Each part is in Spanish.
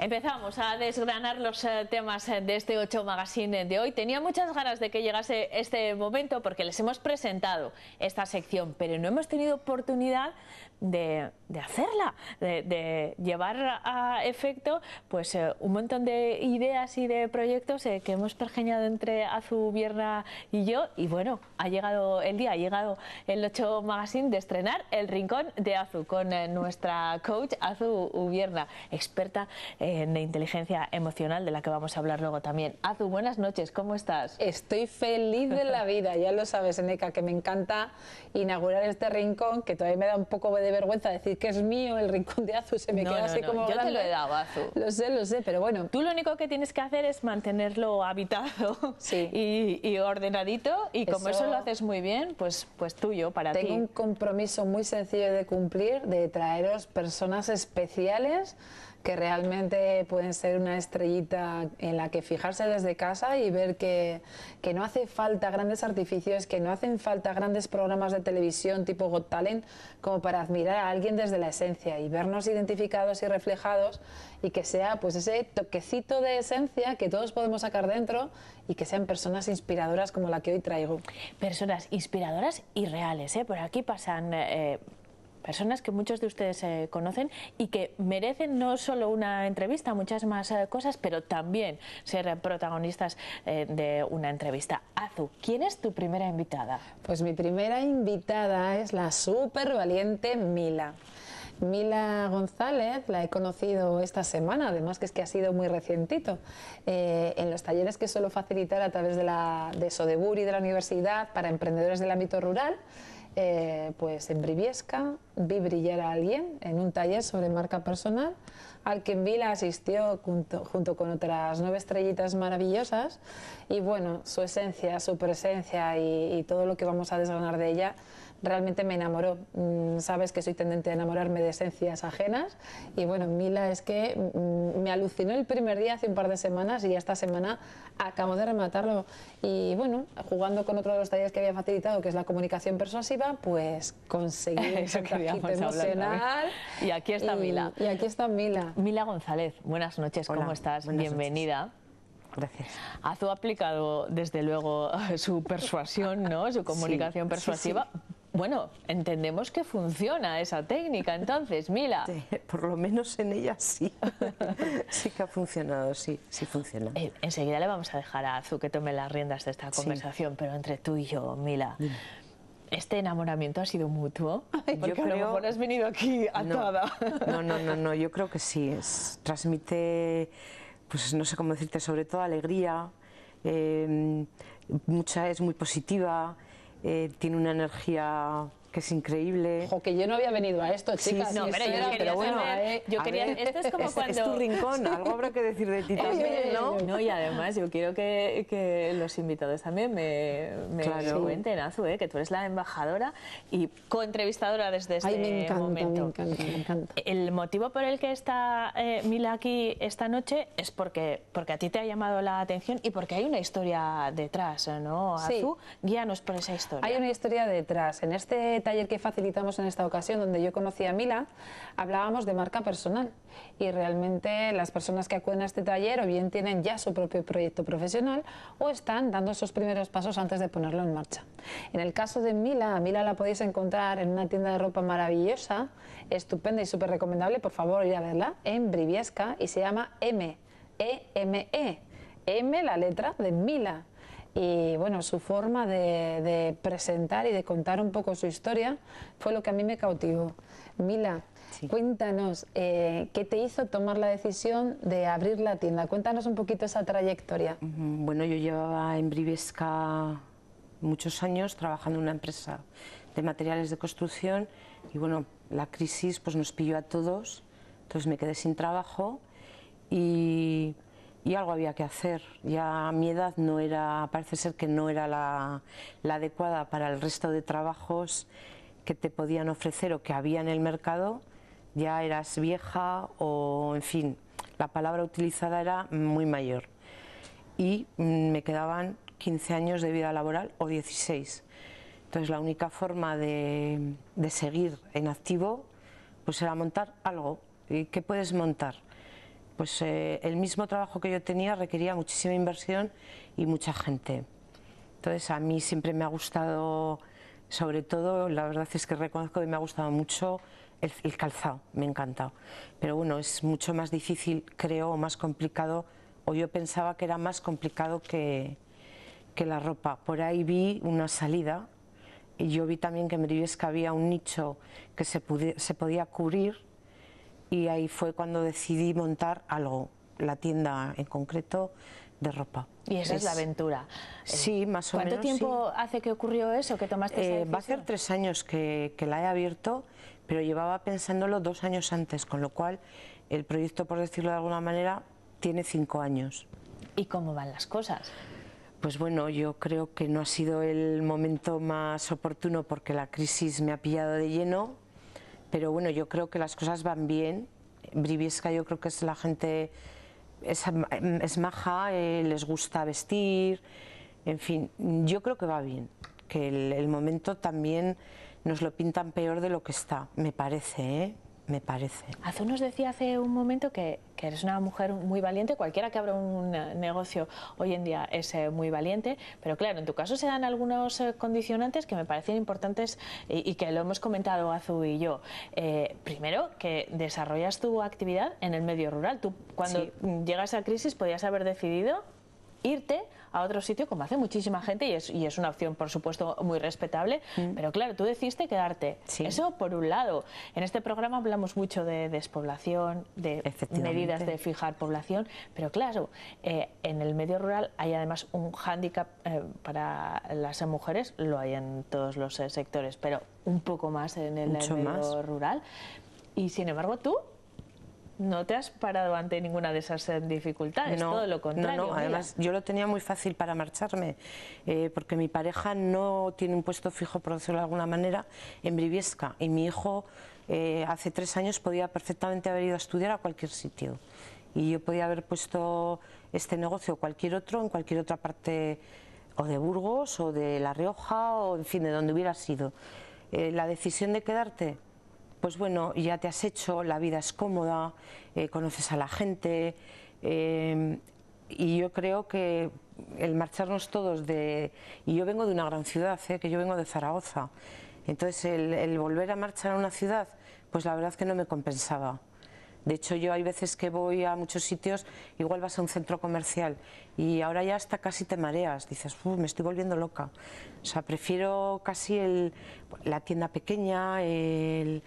Empezamos a desgranar los eh, temas eh, de este 8 Magazine de hoy. Tenía muchas ganas de que llegase este momento porque les hemos presentado esta sección, pero no hemos tenido oportunidad de, de hacerla, de, llevar a efecto pues eh, un montón de ideas y de proyectos eh, que hemos pergeñado entre Azu, Vierna y yo y bueno, ha llegado el día, ha llegado el 8 Magazine de estrenar El Rincón de Azu con eh, nuestra coach Azu Ubierna, experta en inteligencia emocional de la que vamos a hablar luego también. Azu, buenas noches, ¿cómo estás? Estoy feliz de la vida, ya lo sabes Eneca, que me encanta inaugurar este rincón que todavía me da un poco de de vergüenza decir que es mío el rincón de Azu, se me queda así como Yo te lo he dado, Azu. Lo sé, lo sé, pero bueno. Tú lo único que tienes que hacer es mantenerlo habitado sí. y, ordenadito y como eso... lo haces muy bien, pues, pues tuyo para ti. Tengo un compromiso muy sencillo de cumplir, de traeros personas especiales que realmente pueden ser una estrellita en la que fijarse desde casa y ver que, no hace falta grandes artificios, que no hacen falta grandes programas de televisión tipo Got Talent como para admirar a alguien desde la esencia y vernos identificados y reflejados y que sea pues ese toquecito de esencia que todos podemos sacar dentro y que sean personas inspiradoras como la que hoy traigo. Personas inspiradoras y reales, ¿eh? Por aquí pasan... Eh, personas que muchos de ustedes eh, conocen y que merecen no solo una entrevista, muchas más eh, cosas, pero también ser protagonistas eh, de una entrevista. Azu, ¿quién es tu primera invitada? Pues mi primera invitada es la súper valiente Mila. Mila González la he conocido esta semana, además que es que ha sido muy recientito, en los talleres que suelo facilitar a través de, la, de Sodebur y de la universidad para emprendedores del ámbito rural eh, pues en Briviesca vi brillar a alguien en un taller sobre marca personal al que en Vila asistió junto, con otras nueve estrellitas maravillosas y bueno, su esencia, su presencia y, todo lo que vamos a desgranar de ella realmente me enamoró. Mm, sabes que soy tendente a enamorarme de esencias ajenas y bueno, Mila es que mm, me alucinó el primer día hace un par de semanas y esta semana acabo de rematarlo. Y bueno, jugando con otro de los talleres que había facilitado, que es la comunicación persuasiva, pues conseguí Eso un emocional. Y aquí está y, Mila. Y aquí está Mila. Mila González, buenas noches, ¿cómo estás? Bienvenida. Gracias. ha ha aplicado, desde luego, su persuasión, ¿no? Su comunicación persuasiva bueno, entendemos que funciona esa técnica, entonces, Mila. por lo menos en ella sí. sí que ha funcionado, sí, sí funciona. Eh, enseguida le vamos a dejar a Azu que tome las riendas de esta conversación, pero entre tú y yo, Mila. ¿Este enamoramiento ha sido mutuo? yo creo... que lo has venido aquí atada. No, no, no, no, yo creo que sí. transmite, pues no sé cómo decirte, sobre todo alegría. Eh, mucha es muy positiva. Eh, tiene una energía que es increíble. Ojo, que yo no había venido a esto, chicas. Sí, no, pero, yo quería bueno, yo quería, esto es como cuando... Es tu rincón, algo habrá que decir de ti eh, también, eh, ¿no? Eh, no, y además yo quiero que, que los invitados también me, me cuenten, Azu, eh, que tú eres la embajadora y coentrevistadora desde este Ay, me encanta, momento. Me encanta, me encanta. El motivo por el que está Mila aquí esta noche es porque, porque a ti te ha llamado la atención y porque hay una historia detrás, ¿no, Azu? Sí. Guíanos por esa historia. Hay una historia detrás. En este taller que facilitamos en esta ocasión, donde yo conocí a Mila, hablábamos de marca personal. Y realmente las personas que acuden a este taller o bien tienen ya su propio proyecto profesional o están dando esos primeros pasos antes de ponerlo en marcha. En el caso de Mila, a Mila la podéis encontrar en una tienda de ropa maravillosa, estupenda y súper recomendable, por favor ir a verla, en Briviesca y se llama M, e m -E, M la letra de Mila y bueno, su forma de, presentar y de contar un poco su historia fue lo que a mí me cautivó. Mila, cuéntanos, eh, ¿qué te hizo tomar la decisión de abrir la tienda? Cuéntanos un poquito esa trayectoria. Bueno, yo llevaba en Brivesca muchos años trabajando en una empresa de materiales de construcción y bueno, la crisis pues nos pilló a todos, entonces me quedé sin trabajo y y algo había que hacer. Ya mi edad no era, parece ser que no era la, adecuada para el resto de trabajos que te podían ofrecer o que había en el mercado. Ya eras vieja o, en fin, la palabra utilizada era muy mayor. Y mm, me quedaban 15 años de vida laboral o 16. Entonces la única forma de, seguir en activo pues era montar algo. ¿Y qué puedes montar? pues eh, el mismo trabajo que yo tenía requería muchísima inversión y mucha gente. Entonces a mí siempre me ha gustado, sobre todo, la verdad es que reconozco que me ha gustado mucho el, calzado, me ha encantado. Pero bueno, es mucho más difícil, creo, o más complicado, o yo pensaba que era más complicado que, que la ropa. Por ahí vi una salida y yo vi también que en que había un nicho que se podía cubrir y ahí fue cuando decidí montar algo, la tienda en concreto de ropa. Y esa es, la aventura. Sí, más o menos. ¿Cuánto tiempo hace que ocurrió eso, que tomaste eh, Va a ser tres años que la he abierto, pero llevaba pensándolo dos años antes, con lo cual el proyecto, por decirlo de alguna manera, tiene cinco años. ¿Y cómo van las cosas? Pues bueno, yo creo que no ha sido el momento más oportuno porque la crisis me ha pillado de lleno pero bueno, yo creo que las cosas van bien. Briviesca yo creo que es la gente, es, maja, eh, les gusta vestir, en fin, yo creo que va bien, que el, el momento también nos lo pintan peor de lo que está, me parece, ¿eh? me parece. Azul nos decía hace un momento que, eres una mujer muy valiente, cualquiera que abra un eh, negocio hoy en día es eh, muy valiente, pero claro, en tu caso se dan algunos eh, condicionantes que me parecen importantes y, que lo hemos comentado Azu y yo. primero, que desarrollas tu actividad en el medio rural. Tú cuando llegas a crisis podías haber decidido irte a otro sitio como hace muchísima gente y es, y es una opción por supuesto muy respetable, mm. pero claro, tú decidiste quedarte. Eso por un lado. En este programa hablamos mucho de despoblación, de medidas de fijar población, pero claro, eh, en el medio rural hay además un hándicap eh, para las mujeres, lo hay en todos los eh, sectores, pero un poco más en el medio rural. Y sin embargo tú no te has parado ante ninguna de esas eh, dificultades, no, todo lo contrario. No, no, además yo lo tenía muy fácil para marcharme, eh, porque mi pareja no tiene un puesto fijo, por decirlo de alguna manera, en Briviesca, y mi hijo eh, hace tres años podía perfectamente haber ido a estudiar a cualquier sitio, y yo podía haber puesto este negocio o cualquier otro en cualquier otra parte, o de Burgos, o de La Rioja, o en fin, de donde hubiera sido. la decisión de quedarte pues bueno, ya te has hecho, la vida es cómoda, eh, conoces a la gente. Eh, y yo creo que el marcharnos todos de... Y yo vengo de una gran ciudad, eh, que yo vengo de Zaragoza. Entonces el, volver a marchar a una ciudad, pues la verdad es que no me compensaba. De hecho, yo hay veces que voy a muchos sitios, igual vas a un centro comercial y ahora ya hasta casi te mareas, dices, me estoy volviendo loca. O sea, prefiero casi la tienda pequeña, el,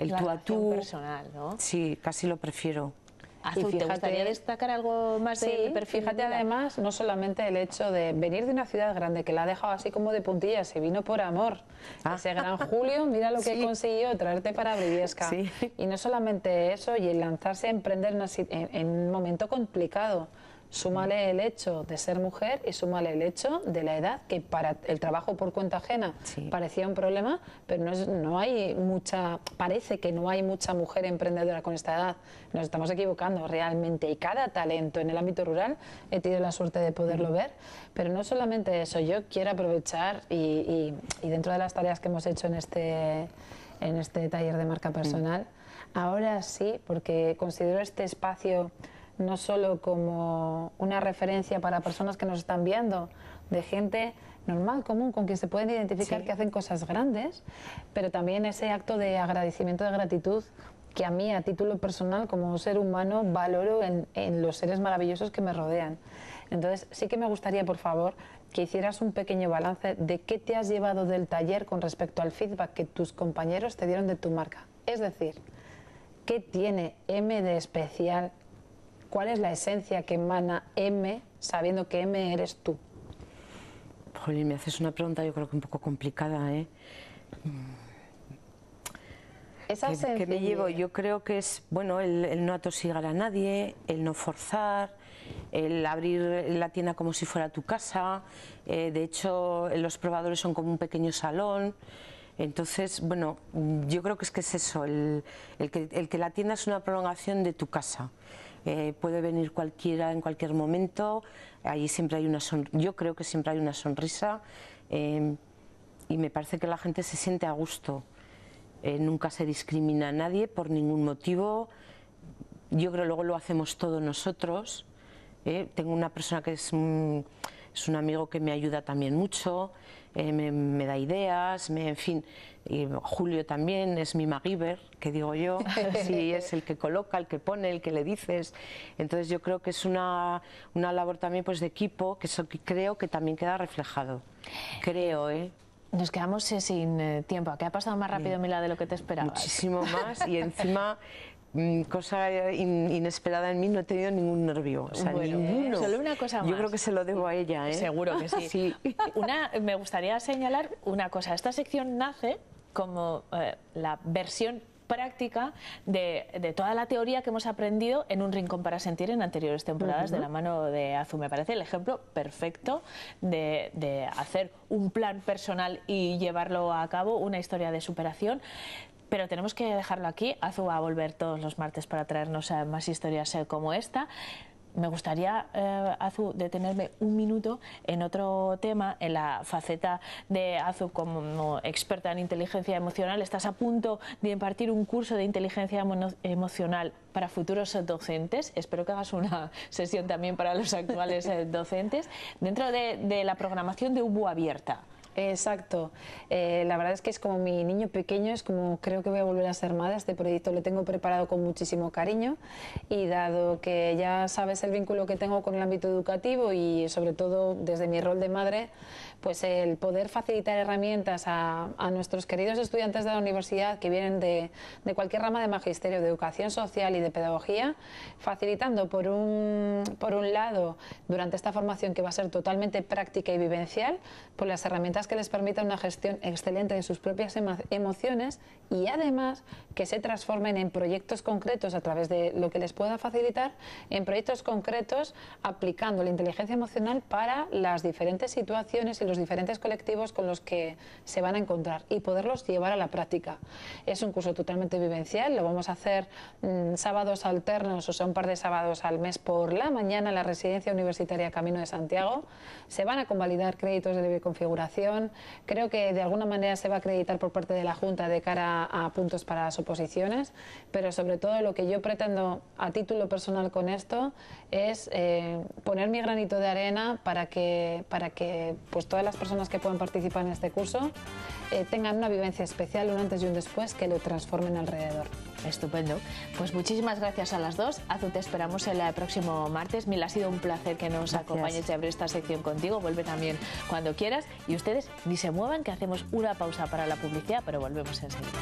el la personal, ¿no? Sí, casi lo prefiero. Azul, ¿Te gustaría destacar algo más de sí, pero Fíjate además, no solamente el hecho de venir de una ciudad grande que la ha dejado así como de puntillas, se vino por amor. Ah. Ese gran Julio, mira lo que consiguió traerte para Briviesca. Y no solamente eso, y el lanzarse a emprender en un momento complicado. Súmale el hecho de ser mujer y súmale el hecho de la edad, que para el trabajo por cuenta ajena parecía un problema, pero no, es, no hay mucha, parece que no hay mucha mujer emprendedora con esta edad. Nos estamos equivocando realmente y cada talento en el ámbito rural he tenido la suerte de poderlo ver, pero no solamente eso, yo quiero aprovechar y, dentro de las tareas que hemos hecho en este, en este taller de marca personal, ahora sí, porque considero este espacio no solo como una referencia para personas que nos están viendo, de gente normal, común, con quien se pueden identificar que hacen cosas grandes, pero también ese acto de agradecimiento, de gratitud que a mí, a título personal, como ser humano, valoro en, en los seres maravillosos que me rodean. Entonces, sí que me gustaría, por favor, que hicieras un pequeño balance de qué te has llevado del taller con respecto al feedback que tus compañeros te dieron de tu marca. Es decir, ¿qué tiene M de especial ¿Cuál es la esencia que emana M sabiendo que M eres tú? Jolín, me haces una pregunta yo creo que un poco complicada, ¿eh? Mm. Esa que, me llevo? Yo creo que es, bueno, el, no atosigar a nadie, el no forzar, el abrir la tienda como si fuera tu casa. Eh, de hecho, los probadores son como un pequeño salón. Entonces, bueno, yo creo que es que es eso, el, que, el que la tienda es una prolongación de tu casa. Eh, puede venir cualquiera en cualquier momento, ahí siempre hay una son yo creo que siempre hay una sonrisa em, y me parece que la gente se siente a gusto. Eh, nunca se discrimina a nadie por ningún motivo. Yo creo que luego lo hacemos todos nosotros. Eh. Tengo una persona que es un amigo que me ayuda también mucho. Eh, me, da ideas, me, en fin. Julio también es mi MacGyver, que digo yo, sí, es el que coloca, el que pone, el que le dices. Entonces yo creo que es una, labor también pues, de equipo que, creo que también queda reflejado. Creo, ¿eh? Nos quedamos eh, sin eh, tiempo, que ha pasado más rápido, Mila, de lo que te esperabas. Muchísimo más y encima Mm, cosa inesperada en mí, no he tenido ningún nervio. Solo una cosa más. Yo creo que se lo debo a ella. ¿eh? Seguro que sí. Una, me gustaría señalar una cosa. Esta sección nace como eh, la versión práctica de, toda la teoría que hemos aprendido en un rincón para sentir en anteriores temporadas de la mano de Azu. Me parece el ejemplo perfecto de, de hacer un plan personal y llevarlo a cabo, una historia de superación pero tenemos que dejarlo aquí. Azu va a volver todos los martes para traernos eh, más historias eh, como esta me gustaría, eh, Azu, detenerme un minuto en otro tema, en la faceta de Azu como experta en inteligencia emocional. Estás a punto de impartir un curso de inteligencia emocional para futuros docentes. Espero que hagas una sesión también para los actuales docentes. Dentro de, de la programación de UBU Abierta, Exacto. Eh, la verdad es que es como mi niño pequeño, es como creo que voy a volver a ser madre. Este proyecto lo tengo preparado con muchísimo cariño y dado que ya sabes el vínculo que tengo con el ámbito educativo y sobre todo desde mi rol de madre, pues el poder facilitar herramientas a, nuestros queridos estudiantes de la universidad que vienen de, cualquier rama de magisterio, de educación social y de pedagogía, facilitando por un, por un lado durante esta formación que va a ser totalmente práctica y vivencial, pues las herramientas que les permitan una gestión excelente de sus propias emociones y además que se transformen en proyectos concretos a través de lo que les pueda facilitar, en proyectos concretos aplicando la inteligencia emocional para las diferentes situaciones y los diferentes colectivos con los que se van a encontrar y poderlos llevar a la práctica. Es un curso totalmente vivencial, lo vamos a hacer mm, sábados alternos, o sea, un par de sábados al mes por la mañana en la Residencia Universitaria Camino de Santiago. Se van a convalidar créditos de libre configuración creo que de alguna manera se va a acreditar por parte de la Junta de cara a puntos para las oposiciones, pero sobre todo lo que yo pretendo a título personal con esto es eh, poner mi granito de arena para que, pues, todas las personas que puedan participar en este curso eh, tengan una vivencia especial, un antes y un después, que lo transformen alrededor. Estupendo. Pues muchísimas gracias a las dos. Azu, te esperamos el eh, próximo martes. Mil, ha sido un placer que nos acompañes y abrir esta sección contigo. Vuelve también cuando quieras. Y ustedes ni se muevan, que hacemos una pausa para la publicidad, pero volvemos enseguida.